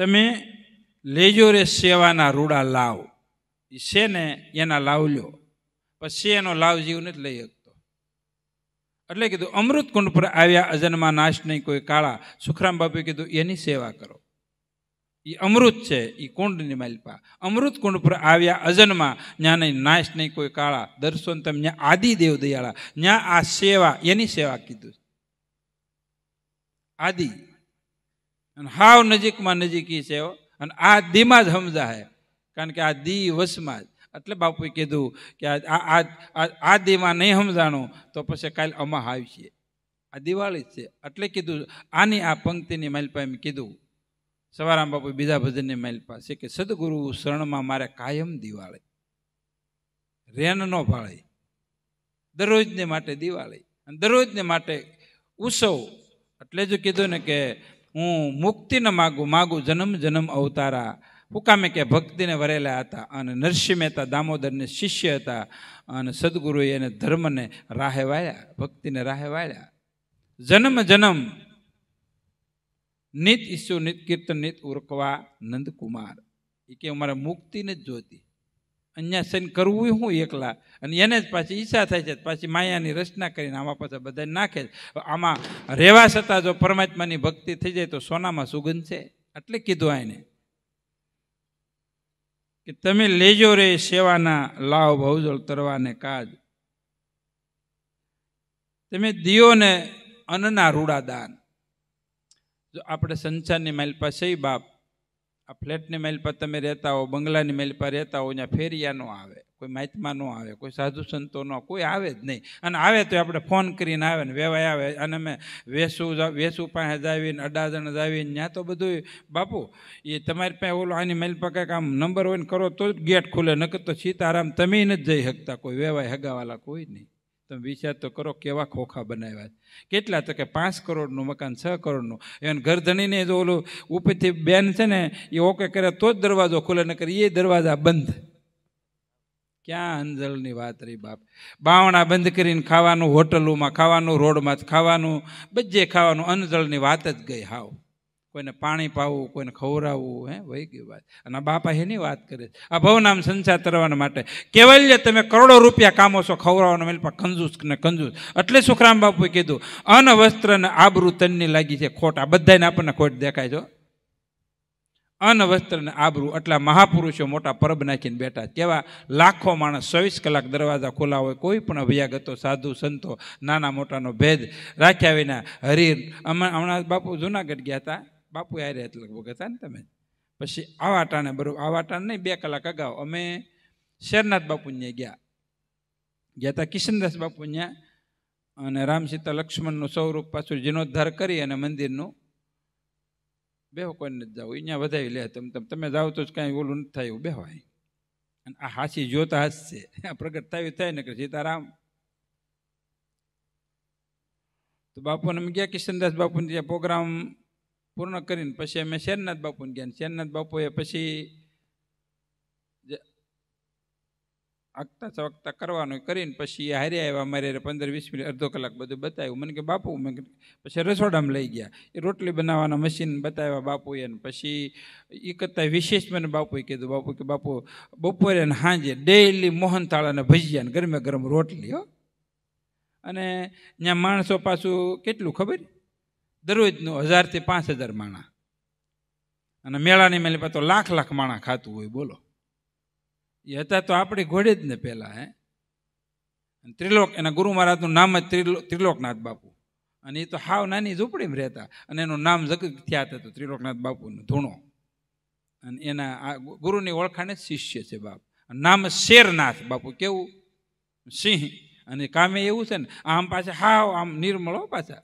તમે લેજો રે સેવાના રૂડા લાવ એ છે ને એના લાવજો પછી એનો લાવ જીવને જ લઈ શકતો એટલે કીધું અમૃત કુંડ પર આવ્યા અજન્મા નાશ નહીં કોઈ કાળા સુખરામ બાપુએ કીધું એની સેવા કરો એ અમૃત છે એ કુંડની માલિપા અમૃત કુંડ પર આવ્યા અજન્મા જ્યાં નહીં નાશ નહીં કોઈ કાળા દર્શન તમે જ્યાં આદિદેવ દયાળા જ્યાં આ સેવા એની સેવા કીધું આદિ અને હાવ નજીકમાં નજીકી છે અને આ દીમાં જ સમજાય કારણ કે આ દી વસમાં જ એટલે બાપુએ કીધું કે આ આ દીમાં નહીં સમજાણું તો પછી કાલે અમા આવશે આ દિવાળી જ છે એટલે કીધું આની આ પંક્તિની માલપા એમ કીધું સવારામ બાપુ બીજા ભજનની માલપા છે કે સદગુરુ શરણમાં મારે કાયમ દિવાળી રેન ન ભાળે દરરોજને માટે દિવાળી અને દરરોજને માટે ઉત્સવ એટલે જો કીધું ને કે હું મુક્તિને માગું માગું જન્મ જન્મ અવતારા હુકામે કે ભક્તિને વરેલા હતા અને નરસિંહ મહેતા દામોદરને શિષ્ય હતા અને સદગુરુએ એને ધર્મને રાહે વાળ્યા ભક્તિને રાહે વાળ્યા જન્મ જન્મ નિત ઈસુ નિત કીર્તન નિત ઉર્કવા નંદકુમાર એ કે અમારે મુક્તિને જ જોતી અહીંયા સન કરવું હું એકલા અને એને જ પાછી ઈચ્છા થાય છે પાછી માયાની રચના કરીને આમાં પાછા બધાને નાખે આમાં રહેવા છતાં જો પરમાત્માની ભક્તિ થઈ જાય તો સોનામાં સુગંધ છે એટલે કીધું આને કે તમે લેજો રે સેવાના લાવ ભવજળ તરવાને કાજ તમે દિયોને અન્નના રૂડાદાન જો આપણે સંસારની માઇલ પાસે બાપ આ ફ્લેટની મેલ પર તમે રહેતા હો બંગલાની મેલ પર રહેતા હો ત્યાં ફેરિયા ન આવે કોઈ માહિતમાં ન આવે કોઈ સાધુ સંતો ન કોઈ આવે જ નહીં અને આવે તો આપણે ફોન કરીને આવે ને વેવાય આવે અને અમે વેસુ વેસુ પાસે જાવીને અડાજણ જાવીને ત્યાં તો બધું બાપુ એ તમારી પાસે ઓલો આની મેલ પર કંઈક આમ નંબર હોય ને કરો તો જ ગેટ ખુલે નકર તો સીતારામ તમે નથી જઈ શકતા કોઈ વેવાય હગાવાલા કોઈ નહીં તમે વિચાર તો કરો કેવા ખોખા બનાવ્યા કેટલા તો કે પાંચ કરોડનું મકાન છ કરોડનું એને ઘરધણીને જો ઓલું ઉપરથી બેન છે ને એ ઓકે કરે તો જ દરવાજો ખુલે ન કરે એ દરવાજા બંધ ક્યાં અંજલની વાત રહી બાપ બાવણા બંધ કરીને ખાવાનું હોટલોમાં ખાવાનું રોડમાં ખાવાનું બધે ખાવાનું અંજળની વાત જ ગઈ હાવ કોઈને પાણી પાવું કોઈને ખવરાવવું હે વહી ગયું વાત અને આ બાપા એની વાત કરે છે આ ભવનામ સંસાર તરવાના માટે કેવલ્ય તમે કરોડો રૂપિયા કામો છો ખવડાવવાનો મેલપા કંજૂસ ને કંજૂસ એટલે સુખરામ બાપુએ કીધું અન વસ્ત્ર ને આબરૂ તનની લાગી છે ખોટ આ બધાને આપણને ખોટ દેખાય છો અન વસ્ત્ર ને આબરૂ એટલા મહાપુરુષો મોટા પરબ નાખીને બેઠા કેવા લાખો માણસ ચોવીસ કલાક દરવાજા ખોલા હોય કોઈ પણ અભિયાગતો સાધુ સંતો નાના મોટાનો ભેદ રાખ્યા વિના હરિ હમણાં બાપુ જુનાગઢ ગયા હતા બાપુ હારે એટલા વખત હતા ને તમે પછી આવા ટાણે બરોબર આવા ટાણે નહીં બે કલાક અગાઉ અમે શેરનાથ બાપુ ગયા ગયા હતા કિશનદાસ બાપુ ત્યાં અને રામ સીતા લક્ષ્મણનું સ્વરૂપ પાછું જીર્ણોદ્ધાર કરી અને મંદિરનું બેહો કોઈને જ જાવ અહીંયા વધાવી લે તમે તમે જાઓ તો જ કાંઈ ઓલું નથી થાય એવું બેહવાય અને આ હાસી જોતા હસશે આ પ્રગટ થાય થાય ને કે સીતારામ તો બાપુને અમે ગયા કિશનદાસ બાપુને ત્યાં પ્રોગ્રામ પૂર્ણ કરીને પછી અમે શેરનાથ બાપુને ગયા શેરનાથ બાપુએ પછી આગતા ચવકતા કરવાનું કરીને પછી એ હારે આવ્યા મારે પંદર વીસ મિનિટ અડધો કલાક બધું બતાવ્યું મને કે બાપુ મેં પછી રસોડામાં લઈ ગયા એ રોટલી બનાવવાના મશીન બતાવ્યા બાપુએ અને પછી એ કરતાં વિશેષ મને બાપુએ કીધું બાપુ કે બાપુ બપોરે ને સાંજે ડેઈલી મોહનથાળ અને ભજીયા ને ગરમે ગરમ રોટલી હો અને ત્યાં માણસો પાછું કેટલું ખબર દરરોજનું હજારથી પાંચ હજાર માણા અને મેળાની મેળી પાછો લાખ લાખ માણા ખાતું હોય બોલો એ હતા તો આપણે ઘોડે જ ને પહેલાં હે ત્રિલોક એના ગુરુ મહારાજનું નામ જ ત્રિલો ત્રિલોકનાથ બાપુ અને એ તો હાવ નાની ઝૂંપડીમ રહેતા અને એનું નામ જગ થયા હતું ત્રિલોકનાથ બાપુનું ધૂણો અને એના આ ગુરુની ઓળખાણ જ શિષ્ય છે બાપ નામ શેરનાથ બાપુ કેવું સિંહ અને કામે એવું છે ને આમ પાછા હાવ આમ નિર્મળો પાછા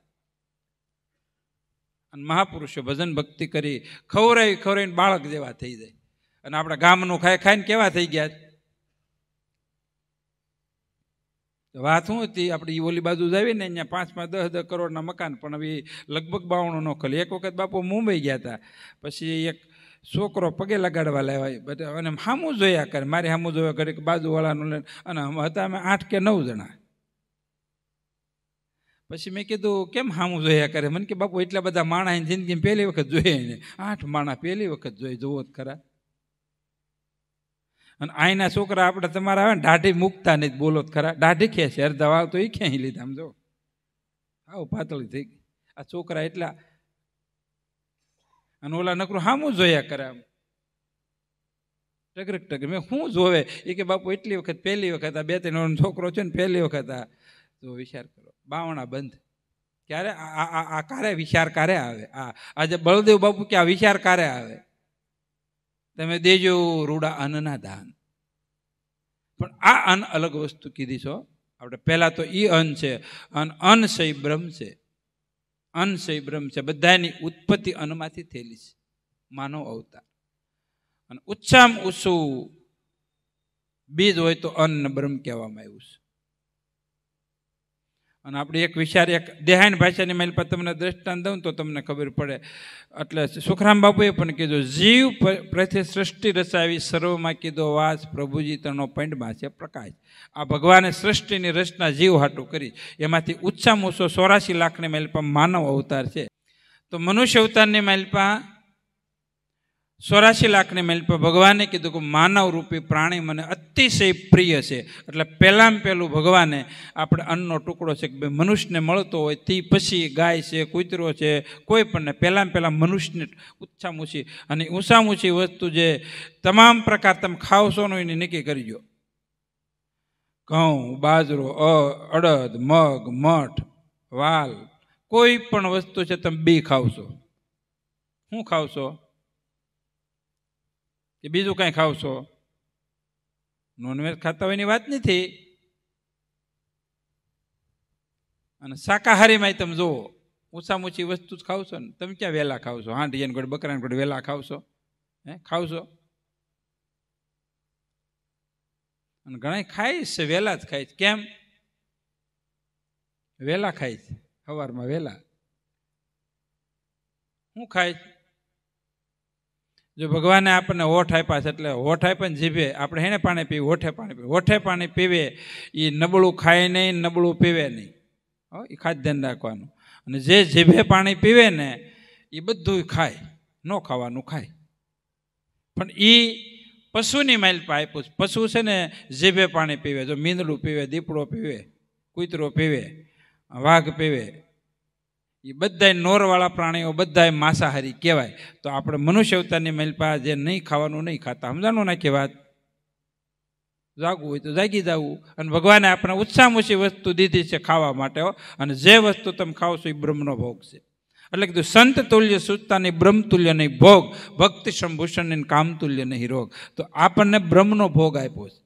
અને મહાપુરુષો ભજન ભક્તિ કરી ખવરાઈ ખવરાઈને બાળક જેવા થઈ જાય અને આપણા ગામનું ખાઈ ખાઈને કેવા થઈ ગયા વાત શું હતી આપણે એ ઓલી બાજુ જાવી ને અહીંયા પાંચમાં દસ દસ કરોડના મકાન પણ હવે લગભગ બાવણો ન ખોલી એક વખત બાપુ મુંબઈ ગયા હતા પછી એક છોકરો પગે લગાડવા લાવ્યા બધા અને સામું જોયા કરે મારે સામું જોયા કરે બાજુવાળાનું લઈને અને હતા અમે આઠ કે નવ જણા પછી મેં કીધું કેમ હામું જોયા કરે મને કે બાપુ એટલા બધા માણા એની જિંદગી પહેલી વખત જોયા ને આઠ માણા પહેલી વખત જોઈ જોવો જ ખરા અને આઈના છોકરા આપણે તમારા આવે ને દાઢી મૂકતા નહીં બોલો જ ખરા દાઢી ખે છે અડધા વાવ તો એ ક્યાંય લીધા આમ જો આવું પાતળી થઈ ગઈ આ છોકરા એટલા અને ઓલા નકરું હામું જોયા કરે આમ ટગરક ટગર મેં શું જોવે એ કે બાપુ એટલી વખત પહેલી વખત આ બે ત્રણ છોકરો છે ને પહેલી વખત આ જો વિચાર કરો બાવણા બંધ ક્યારે આ કારે વિચાર ક્યારે આવે આ આજે બળદેવ બાપુ કે આ વિચાર ક્યારે આવે તમે દેજો રૂડા અન્નના દાન પણ આ અન્ન અલગ વસ્તુ કીધી છો આપણે પહેલાં તો એ અન્ન છે અન અન્ન છે બ્રહ્મ છે અન્ન છે બ્રહ્મ છે બધાની ઉત્પત્તિ અન્નમાંથી થયેલી છે માનવ અવતાર અને ઉચ્ચામ ઉસુ બીજ હોય તો અન્ન બ્રહ્મ કહેવામાં આવ્યું છે અને આપણે એક વિચાર એક દેહાયન ભાષાની મારી પર તમને દ્રષ્ટાંત દઉં તો તમને ખબર પડે એટલે સુખરામ બાપુએ પણ કીધું જીવ પ્રથે સૃષ્ટિ રચાવી સર્વમાં કીધો વાસ પ્રભુજી તનો પંડમાં છે પ્રકાશ આ ભગવાને સૃષ્ટિની રચના જીવ હાટું કરી એમાંથી ઉચ્ચામાં ઓછો ચોરાશી લાખની માલપા માનવ અવતાર છે તો મનુષ્ય અવતારની માલપા ચોરાશી લાખને મેલપ્યો ભગવાને કીધું કે માનવરૂપી પ્રાણી મને અતિશય પ્રિય છે એટલે પહેલાં પહેલું ભગવાને આપણે અન્નનો ટુકડો છે કે ભાઈ મનુષ્યને મળતો હોય તે પછી ગાય છે કૂતરો છે કોઈ પણ ને પહેલાં પહેલાં મનુષ્યને ઊંચામૂંછી અને ઊંચામૂછી વસ્તુ જે તમામ પ્રકાર તમે ખાવ છો એને નક્કી કરજો ઘઉં બાજરો અ અડદ મગ મઠ વાલ કોઈ પણ વસ્તુ છે તમે બી ખાવશો શું ખાવશો કે બીજું કાંઈ ખાવ છો નોનવેજ ખાતા હોય એની વાત નથી અને શાકાહારીમાંય તમે જુઓ ઓછામાં ઓછી વસ્તુ જ ખાવ છો ને તમે ક્યાં વહેલા ખાવ છો હાંડ યન ગોળ બકરાને ગોળ વહેલા ખાવશો હે ખાવ છો અને ઘણા ખાઈશ છે વહેલા જ ખાઈશ કેમ વહેલા ખાઈશ સવારમાં વહેલા હું ખાઈશ જો ભગવાને આપણને હોઠ આપ્યા છે એટલે હોઠ આપ્યા જીભે આપણે હેને પાણી પીવું હોઠે પાણી પીવું હોઠે પાણી પીવે એ નબળું ખાય નહીં નબળું પીવે નહીં હો એ ખાસ ધ્યાન રાખવાનું અને જે જીભે પાણી પીવે ને એ બધું ખાય ન ખાવાનું ખાય પણ એ પશુની માઇલ આપ્યું છે પશુ છે ને જીભે પાણી પીવે જો મીંદડું પીવે દીપડો પીવે કૂતરો પીવે વાઘ પીવે એ બધાય નોરવાળા પ્રાણીઓ બધાય માંસાહારી કહેવાય તો આપણે મનુષ્યવતાની મહેલપા જે નહીં ખાવાનું નહીં ખાતા સમજાણું નાખી વાત જાગવું હોય તો જાગી જવું અને ભગવાને આપણે ઉત્સાહમાં ઓછી વસ્તુ દીધી છે ખાવા માટે અને જે વસ્તુ તમે ખાવ છો એ બ્રહ્મનો ભોગ છે એટલે કીધું સંત તુલ્ય સુસ્તાની બ્રહ્મ તુલ્ય નહીં ભોગ ભક્તિ સંભૂષણ કામ તુલ્ય નહીં રોગ તો આપણને બ્રહ્મનો ભોગ આપ્યો છે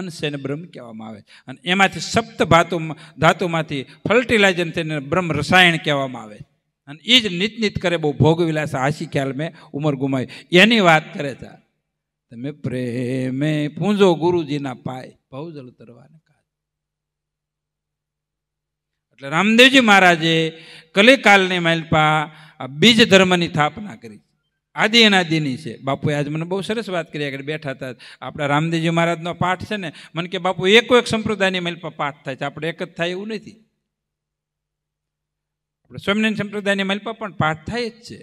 અંશ એને બ્રહ્મ કહેવામાં આવે અને એમાંથી સપ્ત ધાતુ ધાતુમાંથી ફર્ટિલાઇઝર તેને બ્રહ્મ રસાયણ કહેવામાં આવે અને એ જ નીત નીત કરે બહુ ભોગવિલાસ હાસી ખ્યાલ મેં ઉમર ગુમાવી એની વાત કરે ત્યાં તમે પ્રેમે પૂંજો ગુરુજીના પાય ભવ જલ તરવાને એટલે રામદેવજી મહારાજે કલિકાલની માલપા આ બીજ ધર્મની સ્થાપના કરી આદિ અનાદિની છે બાપુએ આજ મને બહુ સરસ વાત કરી આગળ બેઠા હતા આપણા રામદેવજી મહારાજનો પાઠ છે ને મને કે બાપુ એકો એક સંપ્રદાયની મેલ પર પાઠ થાય છે આપણે એક જ થાય એવું નથી આપણે સ્વામિનારાયણ સંપ્રદાયની મેલ પર પણ પાઠ થાય જ છે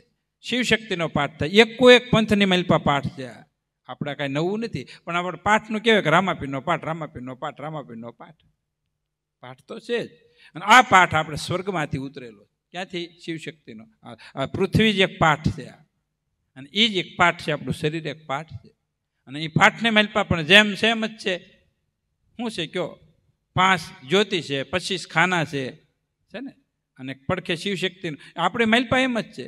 શિવશક્તિનો પાઠ થાય એકો એક પંથની મેલ પર પાઠ છે આપણે કાંઈ નવું નથી પણ આપણે પાઠનું કહેવાય કે રામાપીરનો પાઠ રામાપીનો પાઠ રામાપીરનો પાઠ પાઠ તો છે જ અને આ પાઠ આપણે સ્વર્ગમાંથી ઉતરેલો ક્યાંથી શિવશક્તિનો આ પૃથ્વી જ એક પાઠ છે આ અને એ જ એક પાઠ છે આપણું શરીર એક પાઠ છે અને એ પાઠને મેલપા પણ જેમ સેમ જ છે શું છે કયો પાંચ જ્યોતિ છે પચીસ ખાના છે છે ને અને પડખે શિવશક્તિ આપણે મેલપા એમ જ છે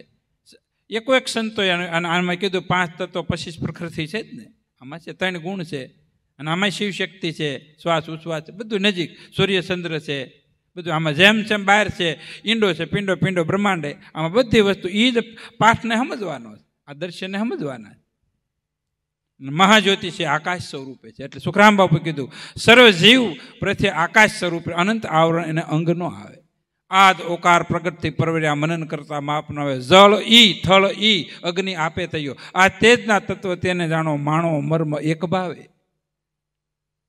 એકો એક સંતોએ આમાં કીધું પાંચ તત્વો પચીસ પ્રખરથી છે જ ને આમાં છે ત્રણ ગુણ છે અને આમાં શિવશક્તિ છે શ્વાસ ઉશ્વાસ બધું નજીક સૂર્ય ચંદ્ર છે બધું આમાં જેમ જેમ બહાર છે ઈંડો છે પિંડો પિંડો બ્રહ્માંડે આમાં બધી વસ્તુ એ જ પાઠને સમજવાનો છે આ દર્શનને સમજવાના મહાજ્યોતિષ એ આકાશ સ્વરૂપે છે એટલે સુખરામ બાપુ કીધું સર્વ જીવ પ્રત્યે આકાશ સ્વરૂપે અનંત આવરણ એને અંગ ન આવે આદ ઓકાર પ્રગતિ પરવર્યા મનન કરતા માપનો આવે જળ ઈ થળ ઈ અગ્નિ આપે થયો આ તેજના તત્વ તેને જાણો માણો મર્મ એક ભાવે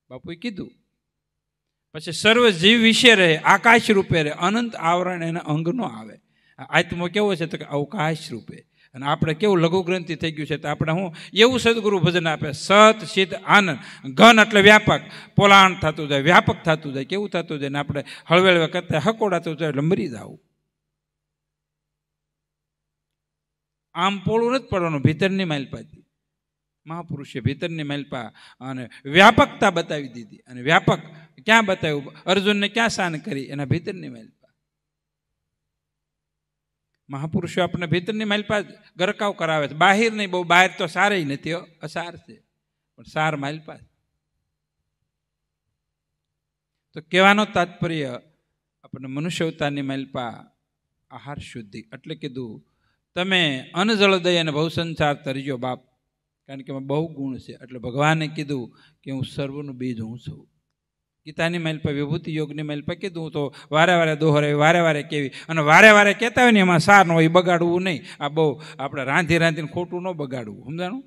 બાપુએ કીધું પછી સર્વ જીવ વિશે રહે આકાશ રૂપે રહે અનંત આવરણ એના અંગનો આવે આત્મો કેવો છે તો કે અવકાશ રૂપે અને આપણે કેવું લઘુગ્રંથિ થઈ ગયું છે તો આપણે હું એવું સદગુરુ ભજન આપે સત સિદ્ધ આનંદ ઘન એટલે વ્યાપક પોલાણ થતું જાય વ્યાપક થતું જાય કેવું થતું જાય ને આપણે હળવે હળવે હકોડાતું જાય એટલે જવું આમ પોળું નથી પડવાનું ભીતરની માલપાથી મહાપુરુષે ભીતરની માલપા અને વ્યાપકતા બતાવી દીધી અને વ્યાપક ક્યાં બતાવ્યું અર્જુનને ક્યાં શાન કરી એના ભીતરની માલપા મહાપુરુષો આપણને ભીતરની માલપા ગરકાવ કરાવે છે બહાર નહીં બહુ બહાર તો સારી નથી અસાર છે પણ સાર માલપા તો કહેવાનો તાત્પર્ય આપણને મનુષ્યવતાની માલપા આહાર શુદ્ધિ એટલે કીધું તમે અન્ન જળદય અને બહુ સંસાર તરીજો બાપ કારણ કે એમાં બહુ ગુણ છે એટલે ભગવાને કીધું કે હું સર્વનું બીજ હું છું ગીતાની મહેલ પર વિભૂતિ યોગની મહેલ પર કીધું તો વારે વારે દોહરાવી વારે વારે કેવી અને વારે વારે કહેતા હોય ને એમાં સાર ન હોય બગાડવું નહીં આ બહુ આપણે રાંધી રાંધીને ખોટું ન બગાડવું સમજાણું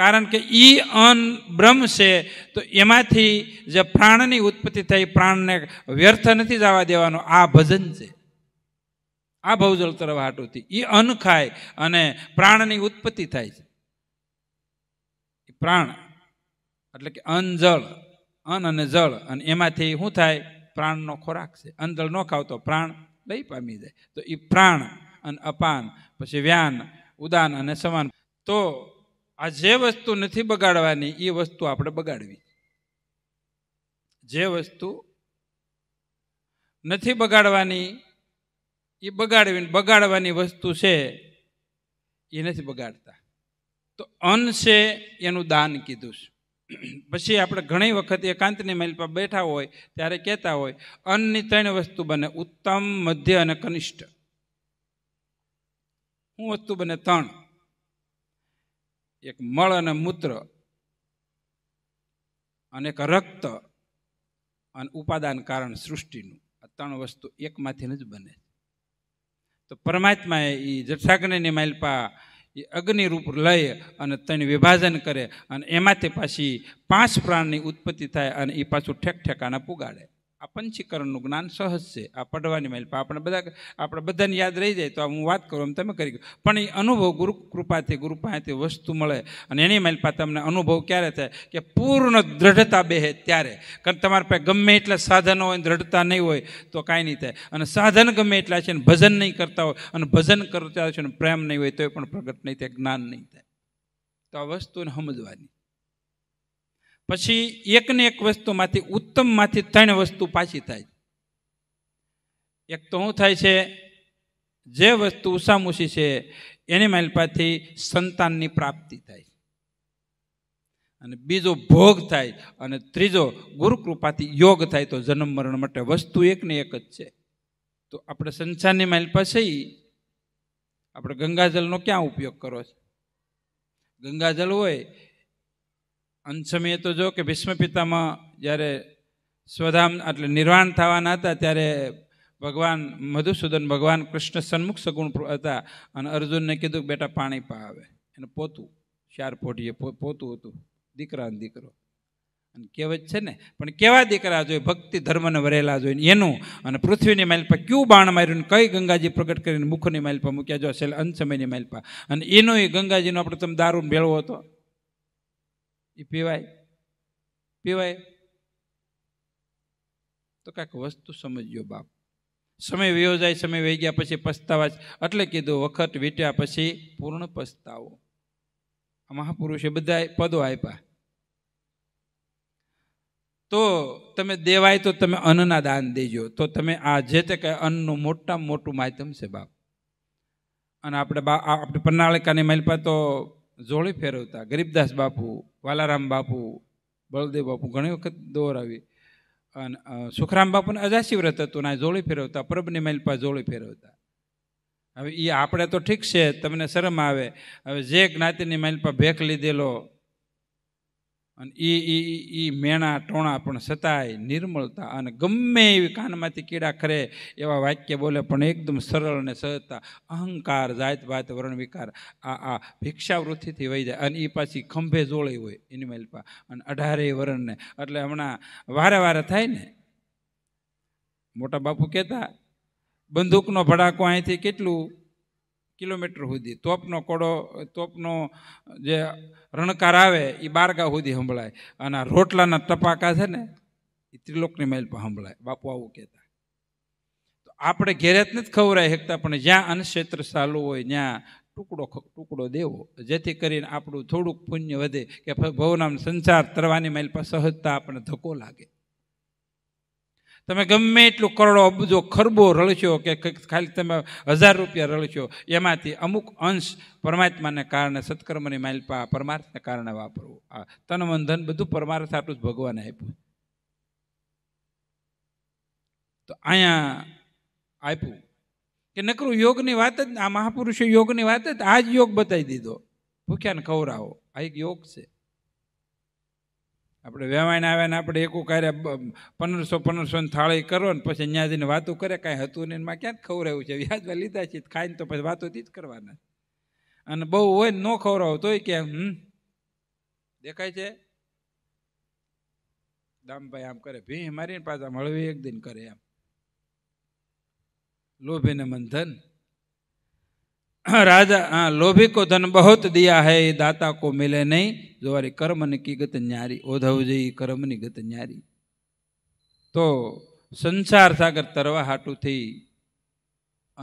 કારણ કે એ અન બ્રહ્મ છે તો એમાંથી જે પ્રાણની ઉત્પત્તિ થઈ પ્રાણને વ્યર્થ નથી જવા દેવાનો આ ભજન છે આ ભવજળ તરફ હાટુથી એ અન્ન ખાય અને પ્રાણની ઉત્પત્તિ થાય છે પ્રાણ એટલે કે અન્ન જળ અન્ન અને જળ અને એમાંથી શું થાય પ્રાણનો ખોરાક છે અંદર જળ ન ખાવ તો પ્રાણ લઈ પામી જાય તો એ પ્રાણ અને અપાન પછી વ્યાન ઉદાન અને સમાન તો આ જે વસ્તુ નથી બગાડવાની એ વસ્તુ આપણે બગાડવી જે વસ્તુ નથી બગાડવાની એ બગાડવી બગાડવાની વસ્તુ છે એ નથી બગાડતા તો અન્ન છે એનું દાન કીધું છે પછી આપણે ઘણી વખત એકાંતની મહેલ પર બેઠા હોય ત્યારે કહેતા હોય અન્નની ત્રણ વસ્તુ બને ઉત્તમ મધ્ય અને કનિષ્ઠ શું વસ્તુ બને ત્રણ એક મળ અને મૂત્ર અને એક રક્ત અને ઉપાદાન કારણ સૃષ્ટિનું આ ત્રણ વસ્તુ એકમાંથી જ બને તો પરમાત્માએ એ જઠાગ્નિની માઇલપા એ અગ્નિરૂપ લઈ અને તેને વિભાજન કરે અને એમાંથી પાછી પાંચ પ્રાણની ઉત્પત્તિ થાય અને એ પાછું ઠેક ઠેકાણા પુગાડે આ પંચીકરણનું જ્ઞાન સહજ છે આ પડવાની માહિતી આપણે બધા આપણે બધાને યાદ રહી જાય તો હું વાત કરું એમ તમે કરી પણ એ અનુભવ ગુરુ કૃપાથી ગુરુ પાસેથી વસ્તુ મળે અને એની માહિતી તમને અનુભવ ક્યારે થાય કે પૂર્ણ દ્રઢતા બેહે ત્યારે કારણ તમારા પાસે ગમે એટલા સાધનો હોય દ્રઢતા નહીં હોય તો કાંઈ નહીં થાય અને સાધન ગમે એટલા છે ને ભજન નહીં કરતા હોય અને ભજન કરતા છે ને પ્રેમ નહીં હોય તો પણ પ્રગટ નહીં થાય જ્ઞાન નહીં થાય તો આ વસ્તુને સમજવાની પછી એકને એક વસ્તુમાંથી ઉત્તમમાંથી ત્રણ વસ્તુ પાછી થાય એક તો શું થાય છે જે વસ્તુ ઉષામુસી છે એની માલપાથી સંતાનની પ્રાપ્તિ થાય અને બીજો ભોગ થાય અને ત્રીજો ગુરુકૃપાથી યોગ થાય તો જન્મ મરણ માટે વસ્તુ એકને એક જ છે તો આપણે સંસારની માઇલ પાસે આપણે ગંગાજળનો ક્યાં ઉપયોગ કરો છો ગંગાજળ હોય અંત સમયે તો જો કે ભીષ્મ પિતામાં જ્યારે સ્વધામ એટલે નિર્વાણ થવાના હતા ત્યારે ભગવાન મધુસૂદન ભગવાન કૃષ્ણ સન્મુખ સગુણ હતા અને અર્જુનને કીધું કે બેટા પાણી પાવે એને પોતું ચાર પોટીએ પોતું હતું દીકરા અને દીકરો અને કહેવત છે ને પણ કેવા દીકરા જોઈએ ભક્તિ ધર્મને વરેલા જોઈએ એનું અને પૃથ્વીની માઇલપા ક્યુ બાણ માર્યું કઈ ગંગાજી પ્રગટ કરીને મુખની માઇલપા મૂક્યા જો છેલ્લે અંત સમયની માઇલપા અને એનો એ ગંગાજીનો આપણે તમે દારૂ ભેળવો હતો એ પીવાય પીવાય તો કાંઈક વસ્તુ સમજ્યો બાપ સમય વયો જાય સમય વહી ગયા પછી પસ્તાવા એટલે કીધું વખત વીટ્યા પછી પૂર્ણ પસ્તાવો આ મહાપુરુષે બધા પદો આપ્યા તો તમે દેવાય તો તમે અન્નના દાન દેજો તો તમે આ જે તે કંઈ અન્નનું મોટામાં મોટું માધ્યમ છે બાપ અને આપણે બા આપણે પન્નાળકાની માલપા તો જોડે ફેરવતા ગરીબદાસ બાપુ વાલારામ બાપુ બળદેવ બાપુ ઘણી વખત દોહરાવી અને સુખરામ બાપુને અજાશી વ્રત હતું ને જોડે ફેરવતા પરબની મહિલપા જોડે ફેરવતા હવે એ આપણે તો ઠીક છે તમને શરમ આવે હવે જે જ્ઞાતિની મહિલપા ભેખ લીધેલો અને એ એ એ મેણા ટોણા પણ છતાંય નિર્મળતા અને ગમે એવી કાનમાંથી કીડા ખરે એવા વાક્ય બોલે પણ એકદમ સરળ અને સહજતા અહંકાર જાત ભાત વર્ણ વિકાર આ આ ભિક્ષાવૃત્તિથી વહી જાય અને એ પાછી ખંભે જોળે હોય એની મેલપા અને અઢારેય વર્ણને એટલે હમણાં વારે વારે થાય ને મોટા બાપુ કહેતા બંદૂકનો ભડાકો અહીંથી કેટલું કિલોમીટર સુધી તોપનો કોડો તોપનો જે રણકાર આવે એ બારગા સુધી સંભળાય અને આ રોટલાના ટપાકા છે ને એ ત્રિલોકની માઇલ પર સંભળાય બાપુ આવું કહેતા તો આપણે ઘેરેતને જ નથી ખવરાય શકતા પણ જ્યાં અનક્ષેત્ર ચાલુ હોય ત્યાં ટુકડો ટુકડો દેવો જેથી કરીને આપણું થોડુંક પુણ્ય વધે કે ભવનામ સંસાર તરવાની માઇલ પર સહજતા આપણને ધક્કો લાગે તમે ગમે એટલું કરોડો અબજો ખરબો રળશો કે ખાલી તમે હજાર રૂપિયા રળશો એમાંથી અમુક અંશ પરમાત્માને કારણે સત્કર્મની માલપા પરમાર્થને કારણે વાપરવું આ તન મન ધન બધું પરમાર્થ આટલું જ ભગવાને આપ્યું તો અહીંયા આપ્યું કે નકરું યોગની વાત જ આ મહાપુરુષે યોગની વાત જ આ જ યોગ બતાવી દીધો ભૂખ્યાને ખવડાવો આ એક યોગ છે આપણે વેવાઈને આવે ને આપણે એકું કાર્ય પંદરસો પંદરસો ને થાળી કરો ને પછી ત્યાં જઈને વાતું કરે કાંઈ હતું નહીં એમાં ક્યાં ખવડાવ્યું છે વ્યાજવા લીધા છે ખાઈને તો પછી વાતોથી જ કરવાના અને બહુ હોય ને ન ખવડાવો તોય કે હમ દેખાય છે દામભાઈ આમ કરે ભી મારીને પાછા મળવી એક દિન કરે એમ લોભીને મંથન राजा लोभी को धन बहुत दिया है ये दाता को मिले नहीं जो वारी कर्म की गत न्यारी ओधव ગત ન્યારી તો સંસાર સાગર તરવા હાટુથી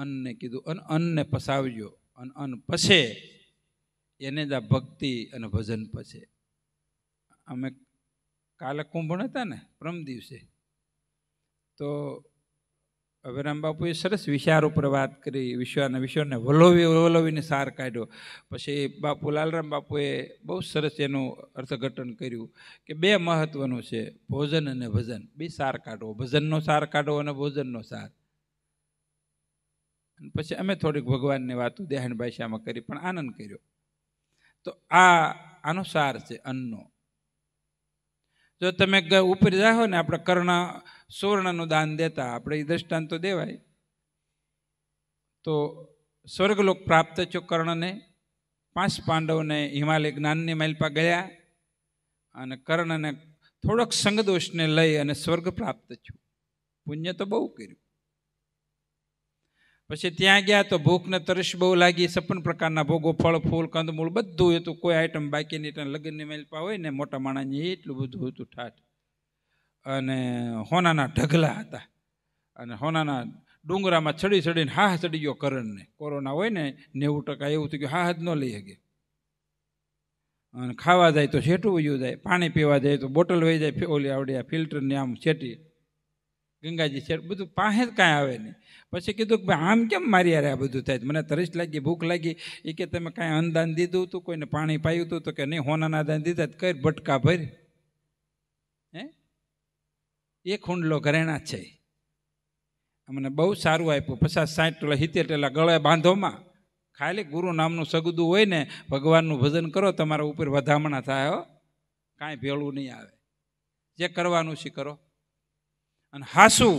અન્નને કીધું અન અન્નને પસાવજો અન અન્ન પછે એને જ આ ભક્તિ અને ભજન પછે અમે કાલે કુંભણ હતા ને પ્રમ દિવસે તો હવે બાપુએ સરસ વિચાર ઉપર વાત કરી વિશ્વના વિશ્વને વલોવી વલોવીને સાર કાઢ્યો પછી બાપુ લાલરામ બાપુએ બહુ સરસ એનું અર્થઘટન કર્યું કે બે મહત્ત્વનું છે ભોજન અને ભજન બે સાર કાઢવો ભજનનો સાર કાઢો અને ભોજનનો સાર પછી અમે થોડીક ભગવાનની વાતો દેહાણ ભાષામાં કરી પણ આનંદ કર્યો તો આ આનો સાર છે અન્નનો જો તમે ઉપર જાઓ ને આપણે કર્ણ સુવર્ણનું દાન દેતા આપણે એ દ્રષ્ટાંત દેવાય તો સ્વર્ગલોક પ્રાપ્ત છો કર્ણને પાંચ પાંડવને હિમાલય જ્ઞાનની માલપા ગયા અને કર્ણને થોડોક સંગદોષને લઈ અને સ્વર્ગ પ્રાપ્ત થયું પુણ્ય તો બહુ કર્યું પછી ત્યાં ગયા તો ભૂખ ને તરસ બહુ લાગી સપન પ્રકારના ભોગો ફળ ફૂલ કંદમૂળ બધું હતું કોઈ આઈટમ બાકી નહીં લગ્નની મેલપા હોય ને મોટા માણસની એટલું બધું હતું ઠાઠ અને હોનાના ઢગલા હતા અને હોનાના ડુંગરામાં ચડી ચડીને હા ચડી ગયો કરણને કોરોના હોય ને નેવું ટકા એવું થઈ ગયું હાહ જ ન લઈ શકે અને ખાવા જાય તો શેઠું વયું જાય પાણી પીવા જાય તો બોટલ વહી જાય ઓલી આવડે ફિલ્ટરને આમ છેટી ગંગાજી શેર બધું પાસે જ કાંઈ આવે નહીં પછી કીધું કે ભાઈ આમ કેમ મારી યારે આ બધું થાય મને તરસ લાગી ભૂખ લાગી એ કે તમે કાંઈ અન્નદાન દીધું હતું કોઈને પાણી પાયું હતું તો કે નહીં હોનાના દાન દીધા કઈ ભટકા ભરી એક હુંડલો ઘરેણા છે અમને બહુ સારું આપ્યું પચાસ સાઠ ટોલા સિત્તેર ટોલા ગળે બાંધોમાં ખાલી ગુરુ નામનું સગદું હોય ને ભગવાનનું ભજન કરો તમારા ઉપર વધામણા થાય કાંઈ ભેળું નહીં આવે જે કરવાનું છે કરો અને હાસું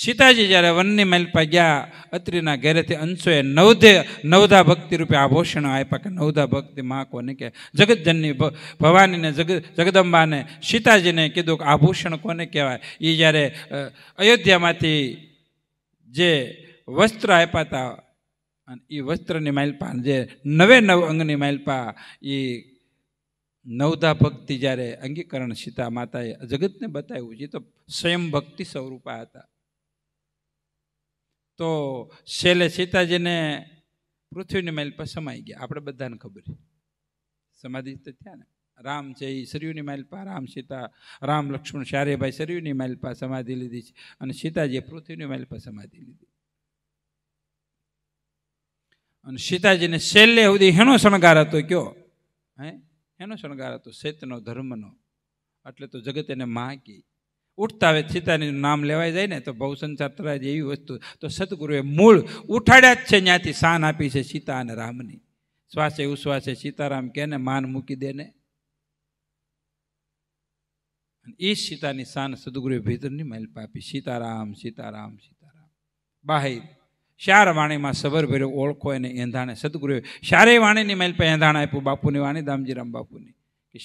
સીતાજી જ્યારે વનની માલપા ગયા અત્રિના ઘેરેથી અંશોએ નવધે નવધા ભક્તિ રૂપે આભૂષણ આપ્યા કે નવધા ભક્તિ મા કોને કહે જગતજનની ભવાનીને જગ જગદંબાને સીતાજીને કીધું કે આભૂષણ કોને કહેવાય એ જ્યારે અયોધ્યામાંથી જે વસ્ત્ર આપ્યા હતા અને એ વસ્ત્રની માલપા જે નવે નવ અંગની માઇલપા એ નવધા ભક્તિ જ્યારે અંગીકરણ સીતા માતાએ જગતને બતાવ્યું છે તો સ્વયં ભક્તિ સ્વરૂપા હતા તો છેલ્લે સીતાજીને પૃથ્વીની માઇલ પર સમાઈ ગયા આપણે બધાને ખબર સમાધિ તો થયા ને રામ છે એ સરયુની માઇલ પર રામ સીતા રામ લક્ષ્મણ શારેભાઈ સરયુની માઇલ પર સમાધિ લીધી છે અને સીતાજીએ પૃથ્વીની માઇલ પર સમાધિ લીધી અને સીતાજીને છેલ્લે સુધી હેનો શણગાર હતો કયો હે હેનો શણગાર હતો શેતનો ધર્મનો એટલે તો જગત એને મા કી ઉઠતા હવે સીતાનું નામ લેવાય જાય ને તો ભવ સંસાર તરાય એવી વસ્તુ તો સદગુરુએ મૂળ ઉઠાડ્યા જ છે ત્યાંથી શાન આપી છે સીતા અને રામની શ્વાસે ઉશ્વાસે સીતારામ કેને માન મૂકી દે ને એ સીતાની શાન સદગુરુએ ભીતરની મહેલ્પ આપી સીતારામ સીતારામ સીતારામ બાહિર શાર વાણીમાં સબર ભર્યો ઓળખો એને એંધાણે સદગુરુએ શારે વાણીની મહેલ પર એંધાણ આપ્યું બાપુની વાણી દામજીરામ બાપુની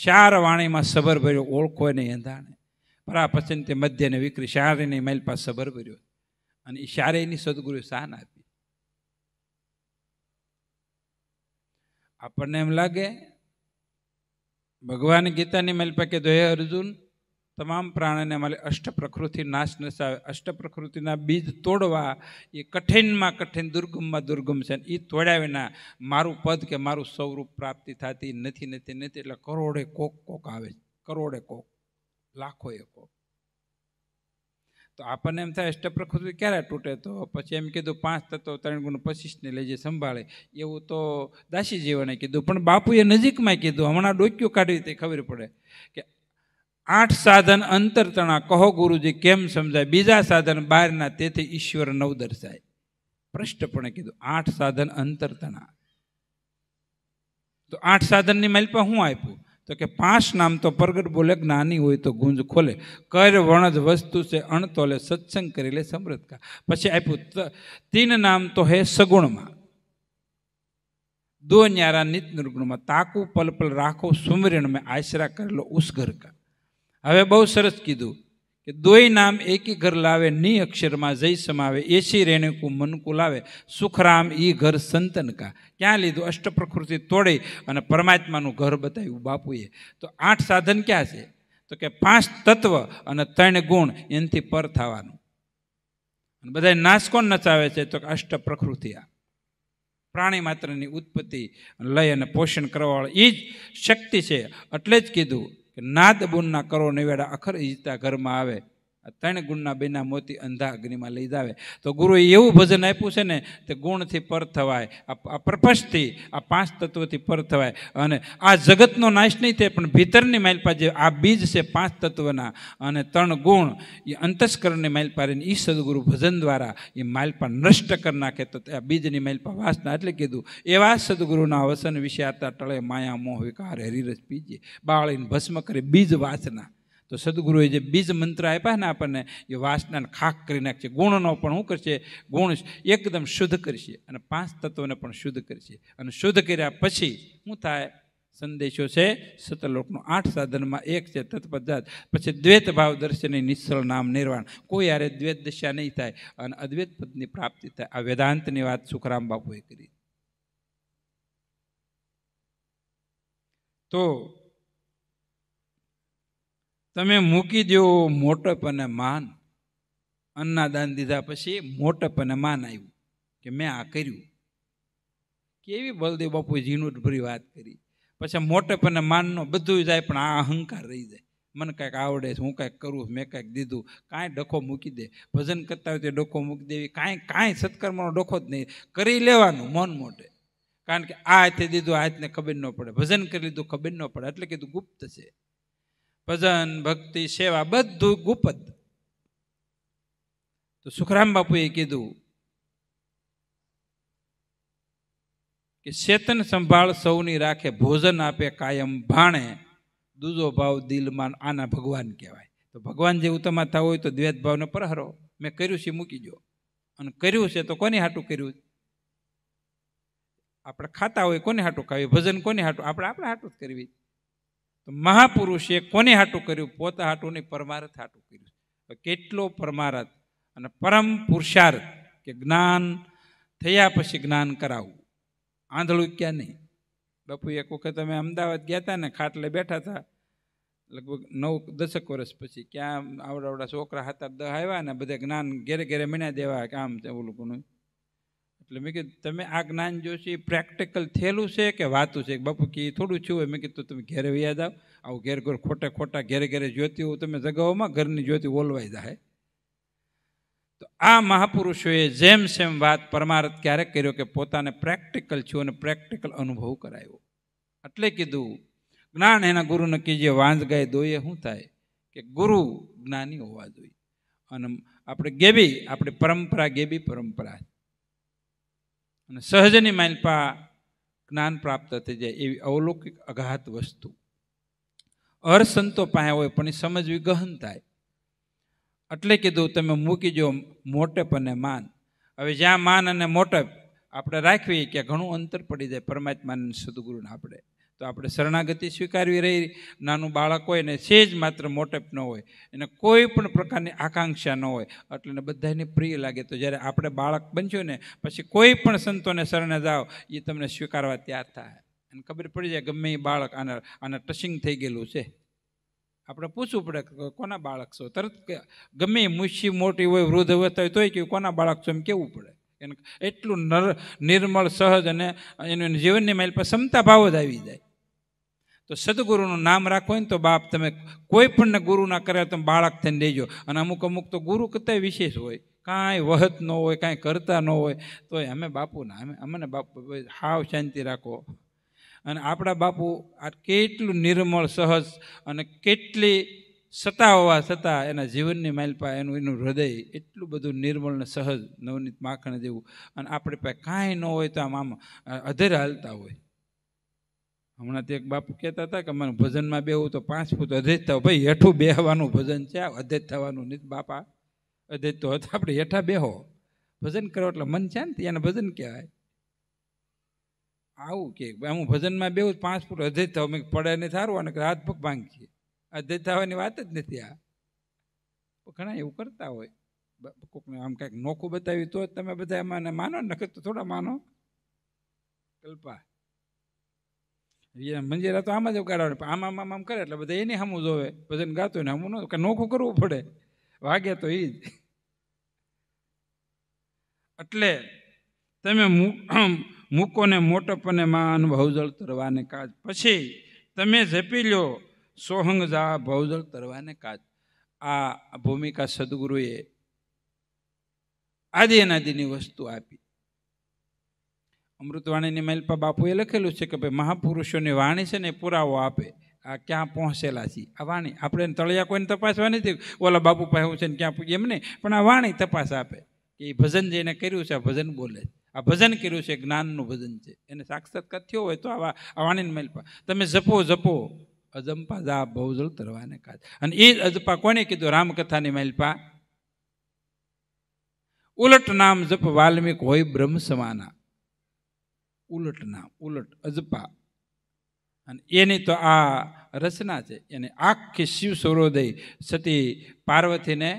શાર વાણીમાં સબર ભર્યો ઓળખો એને એંધાણે તે મધ્યને વિક્રી શારેની મહેલ પાસે કર્યો અને એ શારેની સદગુરુએ સાન આપી આપણને એમ લાગે ભગવાન ગીતાની મહેલ પર કીધું હે અર્જુન તમામ પ્રાણીને મળે અષ્ટ પ્રકૃતિ નાશ નસાવે અષ્ટ પ્રકૃતિના બીજ તોડવા એ કઠિનમાં કઠિન દુર્ગમમાં દુર્ગમ છે એ તોડ્યા વિના મારું પદ કે મારું સ્વરૂપ પ્રાપ્તિ થતી નથી નથી નથી એટલે કરોડે કોક કોક આવે કરોડે કોક લાખો એકો તો આપણને એમ થાય અષ્ટપ્રકૃતિ ક્યારે તૂટે તો પછી એમ કીધું પાંચ તત્વો ત્રણ ગુણ પચીસને લેજે સંભાળે એવું તો દાસી જીવને કીધું પણ બાપુએ નજીકમાં કીધું હમણાં ડોક્યું કાઢ્યું તે ખબર પડે કે આઠ સાધન અંતરતણા કહો ગુરુજી કેમ સમજાય બીજા સાધન બહારના તેથી ઈશ્વર નવ દર્શાય સ્પષ્ટપણે કીધું આઠ સાધન અંતરતણા તો આઠ સાધનની માલપા હું આપ્યું તો કે પાંચ નામ તો પ્રગટ બોલે જ્ઞાની હોય તો ગુંજ ખોલે કર વણજ વસ્તુ છે અણતોલે સત્સંગ કરી લે સમૃદ્ધકા પછી આપ્યું તીન નામ તો હે સગુણમાં દો ન્યારા નિત નિર્ગુણમાં તાકુ પલપલ રાખો સુમરણ મેં આશરા કરેલો ઉસઘર કા હવે બહુ સરસ કીધું કે દોય નામ એકી ઘર લાવે ની અક્ષરમાં જય સમાવે એસી રેણે કુ મનકુ લાવે સુખરામ ઈ ઘર સંતન કા ક્યાં લીધું અષ્ટ પ્રકૃતિ તોડી અને પરમાત્માનું ઘર બતાવ્યું બાપુએ તો આઠ સાધન ક્યાં છે તો કે પાંચ તત્વ અને ત્રણ ગુણ એનાથી પર થવાનું અને બધા નાશ કોણ નચાવે છે તો કે અષ્ટ પ્રકૃતિ આ પ્રાણી માત્રની ઉત્પત્તિ લય અને પોષણ કરવાવાળો એ જ શક્તિ છે એટલે જ કીધું નાદ બુનના કરો નેવેડા અખર ઈજતા ઘરમાં આવે ત્રણ ગુણના બેના મોતી અંધા અગ્નિમાં લઈ જાવે તો ગુરુએ એવું ભજન આપ્યું છે ને તે ગુણથી પર થવાય આ પ્રપંચથી આ પાંચ તત્વોથી પર થવાય અને આ જગતનો નાશ નહીં થાય પણ ભીતરની માઇલપા જે આ બીજ છે પાંચ તત્વના અને ત્રણ ગુણ એ અંતસ્કરણની માઇલપા એ સદગુરુ ભજન દ્વારા એ માઇલપા નષ્ટ કરી નાખે તો આ બીજની માઇલપા વાસના એટલે કીધું એવા સદગુરુના વસન વિશે આતા ટળે માયા મોહ વિકાર હરિરસ પીજે બાળીને ભસ્મ કરે બીજ વાસના તો સદગુરુએ જે બીજ મંત્ર આપ્યા ને આપણને એ વાસનાને ખાક કરી નાખશે ગુણનો પણ શું કરશે ગુણ એકદમ શુદ્ધ કરશે અને પાંચ તત્વોને પણ શુદ્ધ કરશે અને શુદ્ધ કર્યા પછી શું થાય સંદેશો છે સતલોકનો આઠ સાધનમાં એક છે તત્પદાર્થ પછી દ્વૈત ભાવ દર્શનની નિશ્ચળ નામ નિર્વાણ કોઈ યારે દ્વૈત દશા નહીં થાય અને અદ્વૈત પદની પ્રાપ્તિ થાય આ વેદાંતની વાત સુખરામ બાપુએ કરી તો તમે મૂકી દો મોટપ અને માન અન્નાદાન દીધા પછી મોટપ અને માન આવ્યું કે મેં આ કર્યું કેવી બલદેવ બાપુએ ભરી વાત કરી પછી મોટપ અને માનનો બધું જાય પણ આ અહંકાર રહી જાય મને કાંઈક આવડે છે હું કાંઈક કરું મેં કાંઈક દીધું કાંઈ ડખો મૂકી દે ભજન કરતા હોય તે ડખો મૂકી દેવી કાંઈ કાંઈ સત્કર્મનો ડખો જ નહીં કરી લેવાનું મન મોટે કારણ કે આ હાથે દીધું આ હાથને ખબર ન પડે ભજન કરી લીધું ખબર ન પડે એટલે કીધું ગુપ્ત છે ભજન ભક્તિ સેવા બધું ગુપત તો સુખરામ બાપુએ કીધું કે ચેતન સંભાળ સૌની રાખે ભોજન આપે કાયમ ભાણે દૂજો ભાવ દિલમાં આના ભગવાન કહેવાય તો ભગવાન જે ઉત્તમ થતા હોય તો દ્વેત ભાવને પ્રહરો મેં કર્યું છે મૂકી જો અને કર્યું છે તો કોને હાટું કર્યું આપણે ખાતા હોય કોને હાટું ખાવી ભજન કોને હાટું આપણે આપણે હાટું જ કરવી તો મહાપુરુષે કોને હાટું કર્યું પોતા હાટું નહીં પરમાર્થ હાટું કર્યું કેટલો પરમાર્થ અને પરમ પુરુષાર્થ કે જ્ઞાન થયા પછી જ્ઞાન કરાવવું આંધળું ક્યાં નહીં બાપુ એક વખત અમે અમદાવાદ ગયા હતા ને ખાટલે બેઠા હતા લગભગ નવ દસક વર્ષ પછી ક્યાં આવડાવડા છોકરા હતા દહ આવ્યા ને બધા જ્ઞાન ઘેરે ઘેરે મણ્યા દેવા કે આમ ઓલું કોનું એટલે મેં કીધું તમે આ જ્ઞાન જોશી પ્રેક્ટિકલ થયેલું છે કે વાતું છે બાપુ કે એ થોડું છું મેં કીધું તમે ઘેરે વ્યા જાઓ આવું ઘેર ઘેર ખોટા ખોટા ઘેરે ઘેરે જોતી હોવ તમે જગાઓમાં ઘરની જોતી ઓલવાઈ જાય તો આ મહાપુરુષોએ જેમ સેમ વાત પરમાર્થ ક્યારે કર્યો કે પોતાને પ્રેક્ટિકલ છું અને પ્રેક્ટિકલ અનુભવ કરાયો એટલે કીધું જ્ઞાન એના ગુરુ ગુરુને કીજે વાંજ ગાય દોઈએ શું થાય કે ગુરુ જ્ઞાની હોવા જોઈએ અને આપણે ગેબી આપણી પરંપરા ગેબી પરંપરા અને સહજની માનપા જ્ઞાન પ્રાપ્ત થઈ જાય એવી અવલૌકિક અઘાત વસ્તુ અરસંતો પાસે હોય પણ એ સમજવી ગહન થાય એટલે કીધું તમે મૂકી જો મોટપ અને માન હવે જ્યાં માન અને મોટપ આપણે રાખવી કે ઘણું અંતર પડી જાય પરમાત્માને સદગુરુને આપણે તો આપણે શરણાગતિ સ્વીકારવી રહી નાનું બાળક હોય ને સેજ માત્ર મોટેપ ન હોય એને કોઈ પણ પ્રકારની આકાંક્ષા ન હોય એટલે એને બધાને પ્રિય લાગે તો જ્યારે આપણે બાળક બનશું ને પછી કોઈ પણ સંતોને શરણે જાઓ એ તમને સ્વીકારવા તૈયાર થાય અને ખબર પડી જાય ગમે એ બાળક આના આના ટચિંગ થઈ ગયેલું છે આપણે પૂછવું પડે કોના બાળક છો તરત ગમે મુશી મોટી હોય વૃદ્ધ અવસ્થા હોય તોય કે કોના બાળક છો એમ કેવું પડે એને એટલું નર નિર્મળ સહજ અને એનું જીવનની માઇલ પર ક્ષમતા ભાવ જ આવી જાય તો સદગુરુનું નામ રાખો ને તો બાપ તમે કોઈ પણ ગુરુના કરે તમે બાળક થઈને દેજો અને અમુક અમુક તો ગુરુ કરતાં વિશેષ હોય કાંઈ વહત ન હોય કાંઈ કરતા ન હોય તો અમે બાપુના અમે અમને બાપુ હાવ શાંતિ રાખો અને આપણા બાપુ આ કેટલું નિર્મળ સહજ અને કેટલી સત્તા હોવા છતાં એના જીવનની માલપા એનું એનું હૃદય એટલું બધું નિર્મળ ને સહજ નવનીત માખણ જેવું અને આપણે પાસે કાંઈ ન હોય તો આમ આમ અધેર હાલતા હોય હમણાં તો એક બાપુ કહેતા હતા કે મને ભજનમાં બેહવું તો પાંચ ફૂટ અધેજ થવું ભાઈ હેઠું બેહવાનું ભજન છે અધેજ થવાનું નહીં બાપા અધેજ તો હતા આપણે હેઠા બેહો ભજન કરો એટલે મન શાંતિ એને ભજન કહેવાય આવું કે હું ભજનમાં બેહું પાંચ ફૂટ અધેજ થવું મેં પડે ને સારું અને હાથ પગ ભાંગીએ અધેજ થવાની વાત જ નથી આ ઘણા એવું કરતા હોય કોકને આમ કાંઈક નોખું બતાવ્યું તો તમે બધા એમાં માનો નકર તો થોડા માનો કલ્પા મંજીરા તો આમાં જ ઉગાડવાની પણ આમાં આમ આમ કરે એટલે બધા એની સામું જોવે ભજન ગાતું ને સામું ન નોખું કરવું પડે વાગે તો એ જ એટલે તમે મૂકો ને મોટપ અને માન ભાવજળ તરવાને કાજ પછી તમે ઝપી લો સોહંગ જા ભવજળ તરવાને કાજ આ ભૂમિકા સદગુરુએ આદિ અનાદિની વસ્તુ આપી અમૃતવાણીની મહેલપા બાપુએ લખેલું છે કે ભાઈ મહાપુરુષોની વાણી છે ને પુરાવો આપે આ ક્યાં પહોંચેલા છે આ વાણી આપણે તળિયા કોઈને તપાસવા નથી ઓલા બાપુ પાસે છે ને ક્યાં પૂછે એમ નહીં પણ આ વાણી તપાસ આપે કે એ ભજન જેને કર્યું છે આ ભજન બોલે આ ભજન કર્યું છે જ્ઞાનનું ભજન છે એને સાક્ષાત્કાર થયો હોય તો આવા આ વાણીની મહેલપા તમે જપો જપો અજંપા જા બહુજલ તરવાને કાચ અને એ અજપા કોને કીધું રામકથાની મહેલપા ઉલટ નામ જપ વાલ્મિક હોય બ્રહ્મ સમાના ઉલટના ઉલટ અજપા અને એની તો આ રચના છે એને આખી શિવ સૂર્યોદય સતી પાર્વતીને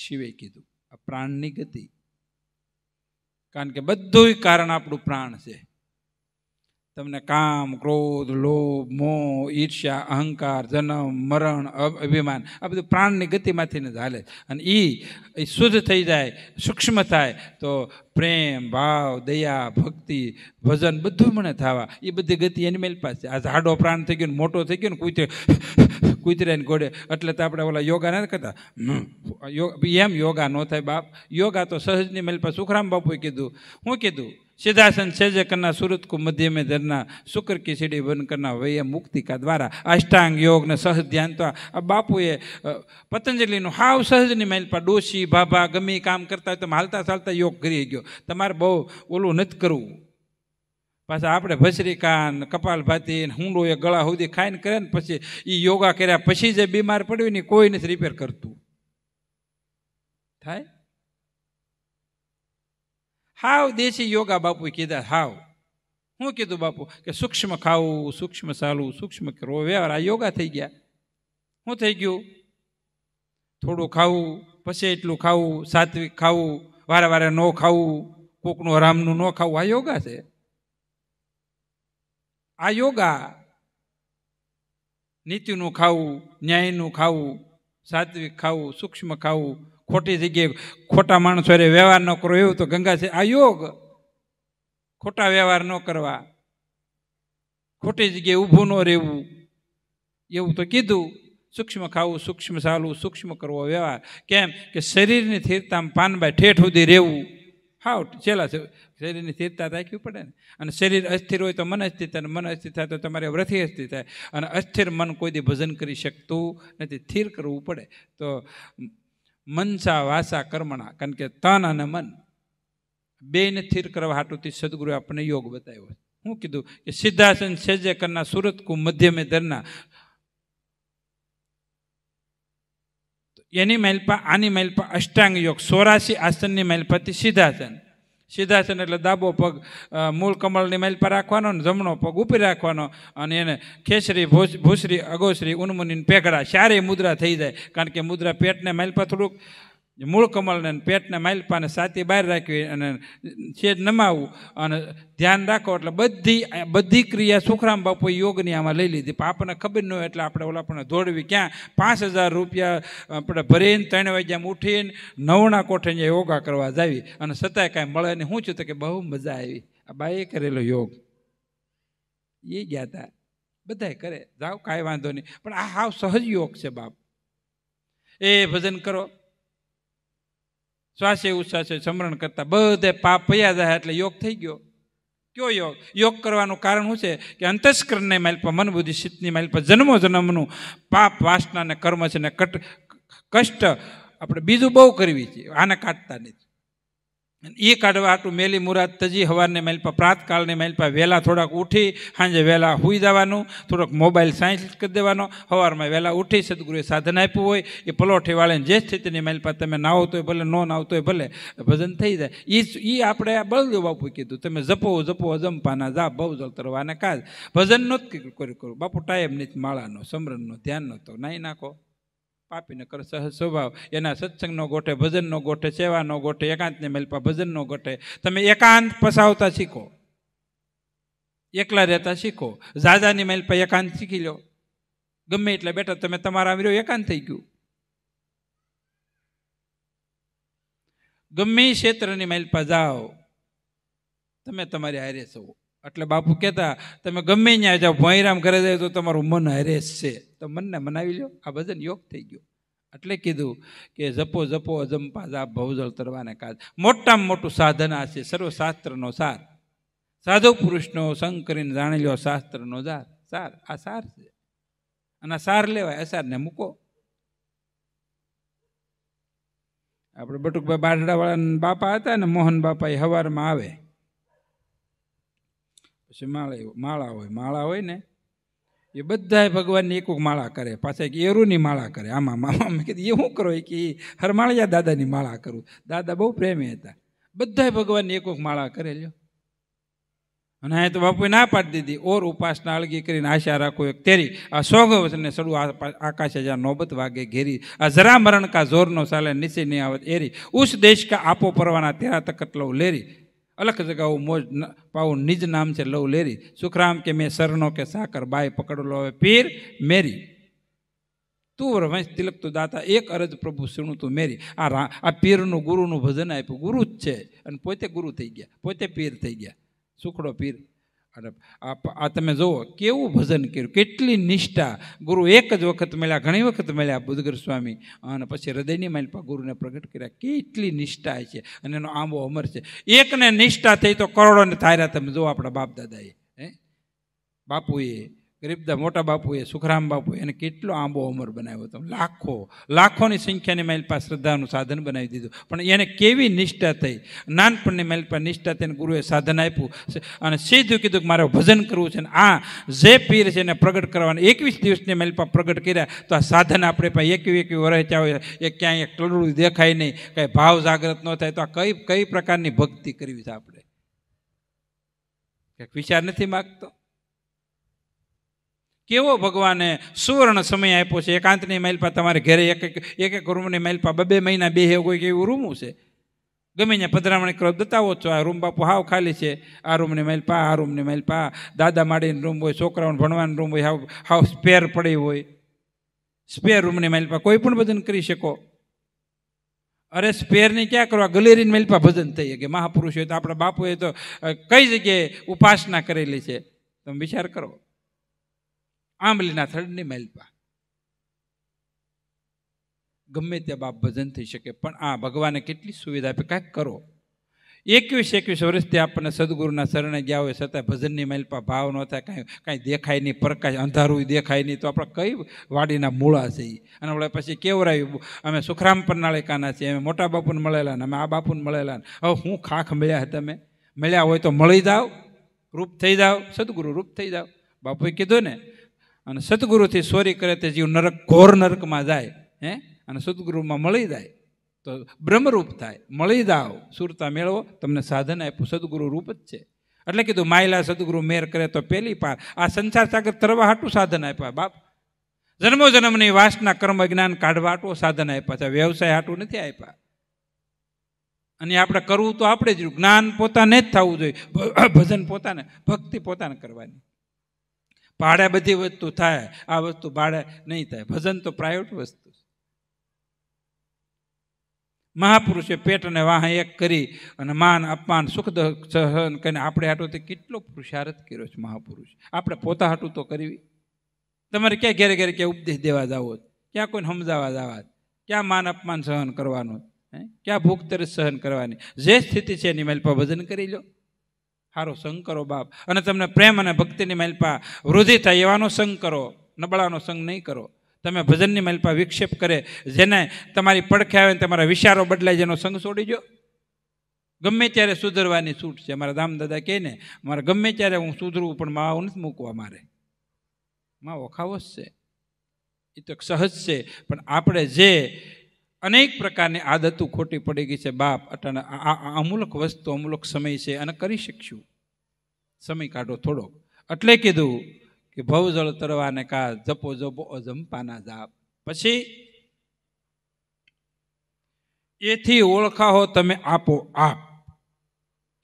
શિવે કીધું આ પ્રાણની ગતિ કારણ કે બધું કારણ આપણું પ્રાણ છે તમને કામ ક્રોધ લોભ મોહ ઈર્ષ્યા અહંકાર જન્મ મરણ અભિમાન આ બધું પ્રાણની ગતિમાંથીને જ હાલે અને એ શુદ્ધ થઈ જાય સૂક્ષ્મ થાય તો પ્રેમ ભાવ દયા ભક્તિ ભજન બધું મને થવા એ બધી ગતિ એની મેલ પાસે આ જાડો પ્રાણ થઈ ગયો ને મોટો થઈ ગયો ને કૂતરે કૂતરાને ઘોડે એટલે તો આપણે ઓલા યોગા નથી કરતા એમ યોગા ન થાય બાપ યોગા તો સહજની મેલ પાસે સુખરામ બાપુએ કીધું હું કીધું સિદ્ધાસન સેજે કરના સુરત કુ મધ્યમે ધરના શુક્ર કી સીડી બન કરના વૈય મુક્તિકા દ્વારા અષ્ટાંગ યોગ ને સહજ ધ્યાન તો આ બાપુએ પતંજલિનું હાવ સહજ ની માઇલ પર ડોસી ભાભા ગમી કામ કરતા હોય તમે હાલતા ચાલતા યોગ કરી ગયો તમારે બહુ ઓલું નથી કરવું પાછા આપણે ભસરીકાન કપાલભાતી હુંડો એ ગળા સુધી ખાઈને કરે ને પછી એ યોગા કર્યા પછી જે બીમાર પડ્યું ને કોઈ નથી રિપેર કરતું થાય હાવ દેશી યોગા બાપુએ કીધા હાવ હું કીધું બાપુ કે સૂક્ષ્મ ખાવું સૂક્ષ્મ ચાલવું સૂક્ષ્મ કરવો વ્યવહાર આ યોગા થઈ ગયા હું થઈ ગયું થોડું ખાવું પછી એટલું ખાવું સાત્વિક ખાવું વારે વારે ન ખાવું કોકનું હરામનું ન ખાવું આ યોગા છે આ યોગા નીતિનું ખાવું ન્યાયનું ખાવું સાત્વિક ખાવું સૂક્ષ્મ ખાવું ખોટી જગ્યાએ ખોટા માણસો અરે વ્યવહાર ન કરો એવું તો ગંગા છે આ યોગ ખોટા વ્યવહાર ન કરવા ખોટી જગ્યાએ ઊભું ન રહેવું એવું તો કીધું સૂક્ષ્મ ખાવું સૂક્ષ્મ ચાલવું સૂક્ષ્મ કરવો વ્યવહાર કેમ કે શરીરની સ્થિરતામાં પાનબાઈ ઠેઠ સુધી રહેવું હાવ છેલ્લા શરીરની સ્થિરતા રાખવી પડે ને અને શરીર અસ્થિર હોય તો મન અસ્થિર થાય મન અસ્થિર થાય તો તમારે વ્રથિ અસ્થિર થાય અને અસ્થિર મન કોઈ કોઈથી ભજન કરી શકતું નથી સ્થિર કરવું પડે તો મનસા વાસા કર્મણા કારણ કે તન અને મન બેને સ્થિર કરવા હાટુથી સદગુરુ આપણને યોગ બતાવ્યો હું કીધું કે સિદ્ધાસન સેજે કરના સુરત કુ મધ્યમે ધરના એની પા આની પા અષ્ટાંગ યોગ સોરાશી આસનની માઇલપાથી સિદ્ધાસન સીધા છે ને એટલે દાબો પગ મૂળ કમળની માઇલ પર રાખવાનો ને જમણો પગ ઉપર રાખવાનો અને એને ખેસરી ભૂસરી અગોસરી ઉન્મુની પેગડા સારી મુદ્રા થઈ જાય કારણ કે મુદ્રા પેટને માઇલ પર થોડુંક મૂળ કમલને પેટને માલપાને સાતી બહાર રાખવી અને છેદ નમાવું અને ધ્યાન રાખો એટલે બધી બધી ક્રિયા સુખરામ બાપુએ યોગની આમાં લઈ લીધી પણ આપણને ખબર ન હોય એટલે આપણે ઓલા પણ દોડવી ક્યાં પાંચ હજાર રૂપિયા આપણે ભરીને ત્રણ વાગ્યા ઉઠીને નવણા કોઠે યોગા કરવા જાવી અને છતાંય કાંઈ મળે ને શું છું તો કે બહુ મજા આવી આ બાએ કરેલો યોગ એ ગયા હતા બધાય કરે જાઓ કાંઈ વાંધો નહીં પણ આ હાવ સહજ યોગ છે બાપ એ ભજન કરો શ્વાસે ઉશ્વાસે સમરણ કરતા બધે પાપ પૈયા જાય એટલે યોગ થઈ ગયો કયો યોગ યોગ કરવાનું કારણ શું છે કે અંતસ્કરણને માઇલ પર મન બુદ્ધિ ચિત્તની માઇલ પર જન્મો જન્મનું પાપ વાસના ને કર્મ છે ને કટ કષ્ટ આપણે બીજું બહુ કરવી છે આને કાઢતા નથી અને એ કાઢવા આટલું મેલી મુરાદ તજી હવારને મેલપા પ્રાતકાળને મેલપા વહેલા થોડાક ઉઠી સાંજે વહેલા સૂઈ જવાનું થોડોક મોબાઈલ સાયન્સ કરી દેવાનો સવારમાં વહેલા ઉઠી સદગુરુએ સાધન આપ્યું હોય એ પલોઠી વાળીને જે સ્થિતિની મેલપા તમે નાવતો હોય ભલે નો નાવતો હોય ભલે ભજન થઈ જાય એ એ આપણે બળદેવ બાપુ કીધું તમે જપો જપો અજંપાના જા બહુ જળતરવાને કાજ ભજન જ કર્યું બાપુ ટાઈમ નથી માળાનો સમરણનો ધ્યાન નહોતો નાહી નાખો પાપીને કર સહજ સ્વભાવ એના સત્સંગનો ગોઠે ભજનનો ગોઠે સેવાનો ગોઠે એકાંતને મેલપા ભજનનો ગોઠે તમે એકાંત પસાવતા શીખો એકલા રહેતા શીખો ઝાઝાની મેલપા એકાંત શીખી લો ગમે એટલે બેટા તમે તમારા આવી એકાંત થઈ ગયું ગમે ક્ષેત્રની મેલપા જાઓ તમે તમારી હારે છો એટલે બાપુ કહેતા તમે ગમે ત્યાં જાઓ ભોંયરામ ઘરે જાય તો તમારું મન હરેશ છે તો મનને મનાવી લો આ ભજન યોગ થઈ ગયો એટલે કીધું કે જપો જપો અજંપા જાપ ભવજળ તરવાને કાજ મોટામાં મોટું સાધન આ છે સર્વશાસ્ત્રનો સાર સાધુ પુરુષનો સંગ કરીને જાણી લો શાસ્ત્રનો જાર સાર આ સાર છે અને સાર લેવાય અસારને મૂકો આપણે બટુકભાઈ બારડાવાળાના બાપા હતા ને મોહન બાપા એ હવારમાં આવે જે માળા હોય માળા હોય માળા હોય ને એ બધાય ભગવાન ની એક એક માળા કરે પાછે કે એરુ ની માળા કરે આમાં મામા મે કીધું એ શું કરો કે હરમાળિયા દાદા ની માળા કરું દાદા બહુ પ્રેમી હતા બધાય ભગવાન ની એક એક માળા કરે લ્યો અને આ તો બાપુએ ના પાડી દીધી ઓર ઉપાસના અલગ કરી ને આશા રાખો એક તારી આ સોગવજને સડુ આ આકાશ જા નોબત વાગે ઘેરી આ જરા મરણ કા જોર નો ચાલે નીચે ન આવે એરી ઉસ દેશ કા આપો પરવાના ત્યાં તક અતલો લેરી અલખ જગાવું મોજ પાઉ નિજ નામ છે લવ લેરી સુખરામ કે મેં સરનો કે સાકર બાય પકડલો હવે પીર મેરી તું વર વંશ તિલક તો દાતા એક અરજ પ્રભુ શીણું તું મેરી આ રા આ પીરનું ગુરુનું ભજન આપ્યું ગુરુ જ છે અને પોતે ગુરુ થઈ ગયા પોતે પીર થઈ ગયા સુખડો પીર અને આ તમે જુઓ કેવું ભજન કર્યું કેટલી નિષ્ઠા ગુરુ એક જ વખત મળ્યા ઘણી વખત મળ્યા બુદ્ધગર સ્વામી અને પછી હૃદયની માલપા ગુરુને પ્રગટ કર્યા કેટલી નિષ્ઠા છે અને એનો આંબો અમર છે એકને નિષ્ઠા થઈ તો કરોડોને થાય રહ્યા તમે જુઓ આપણા બાપ દાદાએ હે બાપુએ ગરીબદા મોટા બાપુએ સુખરામ બાપુએ એને કેટલો આંબો અમર બનાવ્યો હતો લાખો લાખોની સંખ્યાની માલપા શ્રદ્ધાનું સાધન બનાવી દીધું પણ એને કેવી નિષ્ઠા થઈ નાનપણની માલપા નિષ્ઠા થઈને ગુરુએ સાધન આપ્યું અને સીધું કીધું કે મારે ભજન કરવું છે અને આ જે પીર છે એને પ્રગટ કરવાનું એકવીસ દિવસની માલપા પ્રગટ કર્યા તો આ સાધન આપણે પાસે એકવી એકવી વરચ્યા હોય એ ક્યાંય એક ટળડું દેખાય નહીં કંઈ ભાવ જાગૃત ન થાય તો આ કઈ કઈ પ્રકારની ભક્તિ કરવી છે આપણે વિચાર નથી માગતો કેવો ભગવાને સુવર્ણ સમય આપ્યો છે એકાંતની માઇલપા તમારે ઘરે એક એક એક એક રૂમની માઇલપા બબે મહિના બે કોઈ એવું રૂમું છે ગમે ત્યાં પધરામણી કરો બતાવો છો આ રૂમ બાપુ હાવ ખાલી છે આ રૂમની માઇલપા આ રૂમની માઇલપા દાદા માડીની રૂમ હોય છોકરાઓને ભણવાની રૂમ હોય હાવ હાવ સ્પેર પડી હોય સ્પેર રૂમની માઇલપા કોઈ પણ ભજન કરી શકો અરે સ્પેરની ક્યાં કરવા ગલેરીની માઇલપા ભજન થઈ કે મહાપુરુષ હોય તો આપણા બાપુએ તો કઈ જગ્યાએ ઉપાસના કરેલી છે તમે વિચાર કરો આંબલીના થડને મેલપા ગમે તે બાપ ભજન થઈ શકે પણ આ ભગવાને કેટલી સુવિધા આપે કાંઈક કરો એકવીસ એકવીસ વર્ષથી આપણને સદગુરુના શરણે ગયા હોય છતાં ભજનની મેલપા ભાવ ન થાય કાંઈ કાંઈ દેખાય નહીં પ્રકાશ અંધારું દેખાય નહીં તો આપણે કઈ વાડીના મૂળા છીએ અને આપણે પછી કેવરાયું અમે સુખરામ પન્નાળેકાના છીએ અમે મોટા બાપુને મળેલા ને અમે આ બાપુને મળેલા હવે હું ખાખ મળ્યા તમે મળ્યા હોય તો મળી જાઓ રૂપ થઈ જાઓ સદગુરુ રૂપ થઈ જાઓ બાપુએ કીધું ને અને સદગુરુથી સોરી કરે તે જીવ નરક ઘોર નરકમાં જાય હે અને સદગુરુમાં મળી જાય તો બ્રહ્મરૂપ થાય મળી જાઓ સુરતા મેળવો તમને સાધન આપ્યું સદગુરુ રૂપ જ છે એટલે કીધું માયલા સદગુરુ મેર કરે તો પેલી પાર આ સંસાર સાગર તરવા હાટું સાધન આપ્યા બાપ જન્મો જન્મની વાસના કર્મ જ્ઞાન કાઢવા હાટું સાધન આપ્યા છે વ્યવસાય હાટું નથી આપ્યા અને આપણે કરવું તો આપણે જ જ્ઞાન પોતાને જ થવું જોઈએ ભજન પોતાને ભક્તિ પોતાને કરવાની ભાડે બધી વસ્તુ થાય આ વસ્તુ ભાડે નહીં થાય ભજન તો પ્રાઇવેટ વસ્તુ છે મહાપુરુષે પેટને વાહ એક કરી અને માન અપમાન સુખ સહન કરીને આપણે હાટું તે કેટલો પુરુષાર્થ કર્યો છે મહાપુરુષ આપણે પોતા હાટું તો કરવી તમારે ક્યાં ઘેરે ઘેરે ક્યાં ઉપદેશ દેવા જાવો ક્યાં કોઈને સમજાવવા જવા ક્યાં માન અપમાન સહન કરવાનું ક્યાં ભૂખ તરસ સહન કરવાની જે સ્થિતિ છે એની મેલ પર ભજન કરી લો સારો સંગ કરો બાપ અને તમને પ્રેમ અને ભક્તિની મહેલપા વૃદ્ધિ થાય એવાનો સંગ કરો નબળાનો સંગ નહીં કરો તમે ભજનની મહેલપા વિક્ષેપ કરે જેને તમારી પડખે આવે તમારા વિચારો બદલાય જેનો સંગ છોડી જો ગમે ત્યારે સુધરવાની છૂટ છે મારા દામદાદા કહે ને મારે ગમે ત્યારે હું સુધરવું પણ માવો નથી મૂકવા મારે માવો ખાવો જ છે એ તો સહજ છે પણ આપણે જે અનેક પ્રકારની આદતું ખોટી પડી ગઈ છે બાપ અટાણે અમુલક વસ્તુ અમુલક સમય છે અને કરી શકશું સમય કાઢો થોડોક એટલે કીધું કે ભવજળ તરવાને કા જપો જપો અજંપાના જાપ પછી એથી ઓળખાવો તમે આપો આપ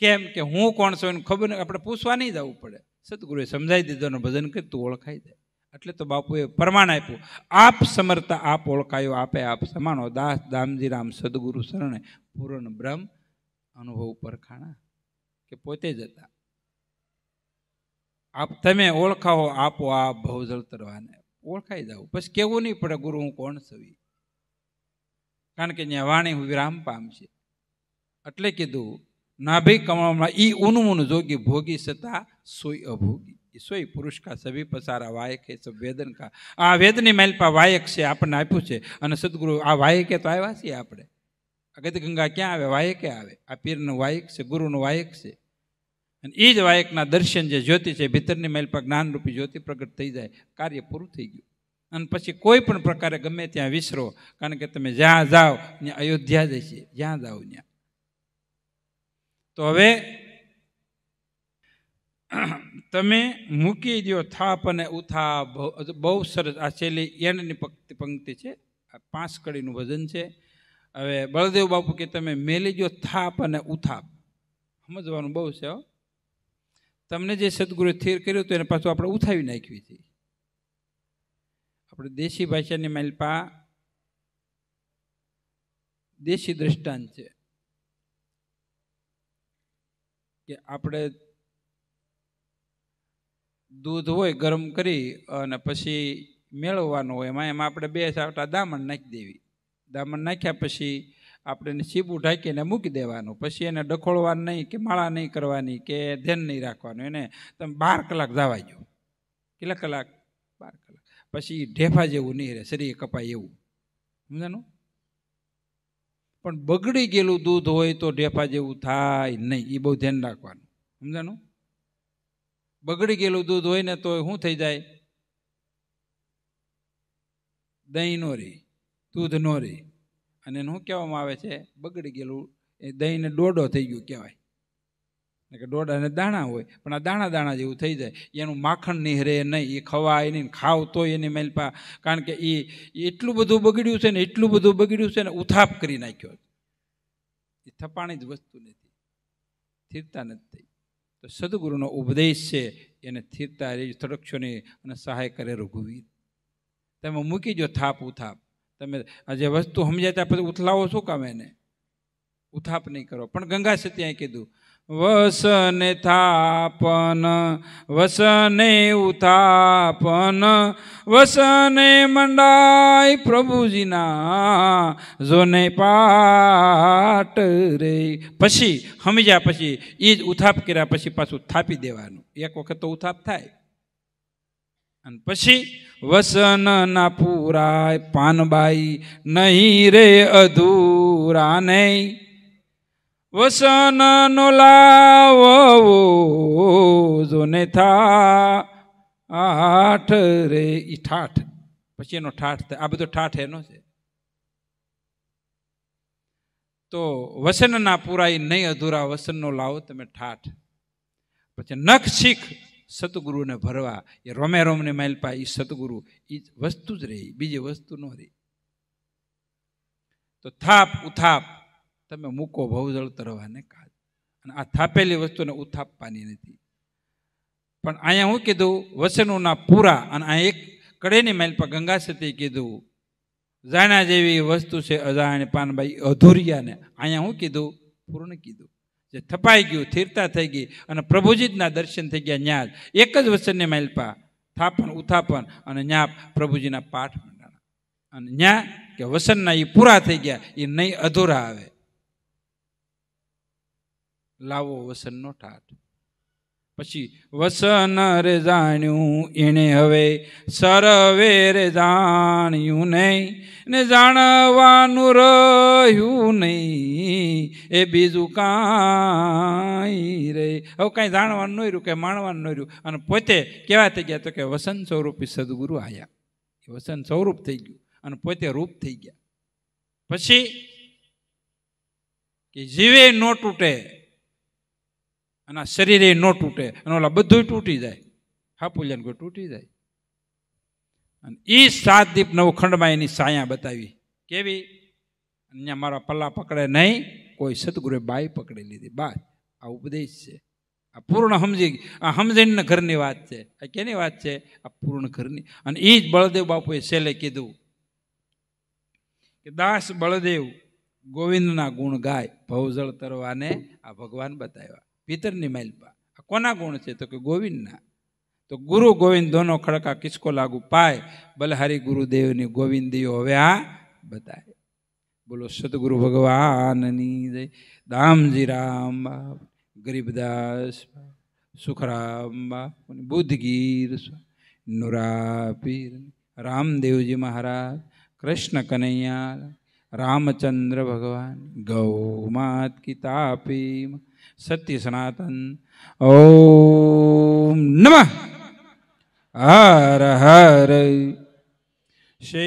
કેમ કે હું કોણ છું એને ખબર નહીં આપણે પૂછવા નહીં જવું પડે સદગુરુએ સમજાવી દીધો અને ભજન કરી તું ઓળખાઈ જાય એટલે તો બાપુએ પરમાણ આપ્યું આપ સમર્થા આપ ઓળખાયો આપે આપ સમાનો દાસ દામજીરામ સદગુરુ શરણે પૂરણ બ્રહ્મ અનુભવ પરખાણા કે પોતે જ હતા આપ તમે ઓળખાવો આપો આ ભવજળ તરવાને ઓળખાઈ જાઓ પછી કેવું નહીં પડે ગુરુ હું કોણ સવી કારણ કે ત્યાં વાણી હું વિરામ પામશે એટલે કીધું નાભી કમળમાં ઈ ઊનું ઊનું જોગી ભોગી સતા સોય અભોગી સોય પુરુષ કા સભી પસારા વાયક હે સબ વેદન કા આ વેદની પા વાયક છે આપણને આપ્યું છે અને સદગુરુ આ વાયકે તો આવ્યા છીએ આપણે અગત ગંગા ક્યાં આવે વાયકે આવે આ પીરનું વાયક છે ગુરુનું વાયક છે અને એ જ વાયકના દર્શન જે જ્યોતિ છે ભીતરની મેલપા જ્ઞાનરૂપી જ્યોતિ પ્રગટ થઈ જાય કાર્ય પૂરું થઈ ગયું અને પછી કોઈ પણ પ્રકારે ગમે ત્યાં વિસરો કારણ કે તમે જ્યાં જાઓ ત્યાં અયોધ્યા જશે જ્યાં જાઓ ત્યાં તો હવે તમે મૂકી દો થાપ અને ઉથાપ બહુ સરસ આ છેલ્લી એનની પંક્તિ છે આ પાંચ કડીનું ભજન છે હવે બળદેવ બાપુ કે તમે મેલી દો થાપ અને ઉથાપ સમજવાનું બહુ છે હો તમને જે સદગુરુએ થેર કર્યું હતું એને પાછું આપણે ઉથાવી નાખ્યું હતી આપણે દેશી ભાષાની માલપા દેશી દ્રષ્ટાંત છે કે આપણે દૂધ હોય ગરમ કરી અને પછી મેળવવાનું હોય એમાં એમાં આપણે બે સાવટા દામણ નાખી દેવી દામણ નાખ્યા પછી આપણે એને સીબું ઢાંકીને મૂકી દેવાનું પછી એને ડખોળવાનું નહીં કે માળા નહીં કરવાની કે ધ્યાન નહીં રાખવાનું એને તમે બાર કલાક જવા જો કેટલા કલાક બાર કલાક પછી ઢેફા જેવું નહીં રહે શરીર કપાય એવું સમજાનું પણ બગડી ગયેલું દૂધ હોય તો ઢેફા જેવું થાય નહીં એ બહુ ધ્યાન રાખવાનું સમજાનું બગડી ગયેલું દૂધ હોય ને તો શું થઈ જાય દહીં નો રહી દૂધ નો રહી અને શું કહેવામાં આવે છે બગડી ગયેલું એ દહીંને ડોડો થઈ ગયું કહેવાય કે ડોડાને દાણા હોય પણ આ દાણા દાણા જેવું થઈ જાય એનું માખણ નીહરે નહીં એ ખવાય નહીં ખાવ તો એની મેલપા કારણ કે એ એટલું બધું બગડ્યું છે ને એટલું બધું બગડ્યું છે ને ઉથાપ કરી નાખ્યો એ થપાણી જ વસ્તુ નથી સ્થિરતા નથી થઈ તો સદગુરુનો ઉપદેશ છે એને સ્થિરતા રહેજો થોડોક્ષોની અને સહાય કરે રઘુવીર તમે મૂકી જો થાપ ઉથાપ તમે આ જે વસ્તુ સમજાય ત્યાં પછી ઉથલાવો શું કામ એને ઉથાપ નહીં કરો પણ ગંગા સત્યાએ કીધું વસને થાપન વસને ઉથાપન વસને મંડાય પ્રભુજીના જોને પાટ રે પછી સમજ્યા પછી એ જ ઉથાપ કર્યા પછી પાછું થાપી દેવાનું એક વખત તો ઉથાપ થાય અને પછી વસન ના પૂરાય પાનબાઈ નહીં રે અધૂરા નહીં વસનનો લાવો જોને થા આઠ રે ઈ ઠાઠ પછી એનો ઠાઠ આ બધો ઠાઠ એનો છે તો વસનના પૂરાય નહીં અધૂરા વસનનો લાવો તમે ઠાઠ પછી નખ શીખ સતગુરુને ભરવા એ રોમે રોમને માલપા એ સતગુરુ એ વસ્તુ જ રહી બીજી વસ્તુ ન રહી તો થાપ ઉથાપ તમે મૂકો ભવજળ તરવાને કાજ અને આ થાપેલી વસ્તુને ઉથાપવાની નથી પણ અહીંયા હું કીધું વસનોના પૂરા અને આ એક કડેની માઇલ પર ગંગા સતી કીધું જાણ્યા જેવી વસ્તુ છે અજાણ પાનબાઈ અધૂરિયાને અહીંયા હું કીધું પૂર્ણ કીધું જે થપાઈ ગયું સ્થિરતા થઈ ગઈ અને પ્રભુજીના દર્શન થઈ ગયા ન્યા એક જ વચનને માલપા થાપન ઉથાપન અને ન્યા પ્રભુજીના પાઠ મંડાણા અને ન્યા કે વસનના એ પૂરા થઈ ગયા એ નહીં અધૂરા આવે લાવો વસનનો ઠાટ પછી વસન રે જાણ્યું એણે હવે સરવે રે જાણ્યું નહીં ને જાણવાનું રહ્યું નહીં એ બીજું કાંઈ રે હવે કાંઈ જાણવાનું નહીં રહ્યું કે માણવાનું નહીં રહ્યું અને પોતે કેવા થઈ ગયા તો કે વસન સ્વરૂપી સદગુરુ આવ્યા વસન સ્વરૂપ થઈ ગયું અને પોતે રૂપ થઈ ગયા પછી કે જીવે નો તૂટે અને આ શરીર એ ન તૂટે અને ઓલા બધું તૂટી જાય હાપુલિયાને કોઈ તૂટી જાય અને એ સાત દીપ નવખંડમાં એની સાયા બતાવી કેવી અહીંયા મારા પલ્લા પકડે નહીં કોઈ સદગુરુએ બાઈ પકડી લીધી બા આ ઉપદેશ છે આ પૂર્ણ સમજી આ સમજીને ઘરની વાત છે આ કેની વાત છે આ પૂર્ણ ઘરની અને એ જ બળદેવ બાપુએ સેલે કીધું કે દાસ બળદેવ ગોવિંદના ગુણ ગાય ભવજળ તરવાને આ ભગવાન બતાવ્યા પિતરની માલપા આ કોના ગુણ છે તો કે ગોવિંદના તો ગુરુ ગોવિંદ ધોનો ખડકા કિસકો લાગુ પાય બલહારી ગુરુદેવની ગોવિંદીઓ હવે આ બતાય બોલો સદગુરુ ભગવાનની જય દામજી રામ ગરીબદાસ સુખરામ બુદ્ધગીર નુરાપીર રામદેવજી મહારાજ કૃષ્ણ કનૈયા રામચંદ્ર ભગવાન ગૌ માત કી તાપી சத்திய சனாதன் ஓம் நம ஹர ஹர ஸ்ரீ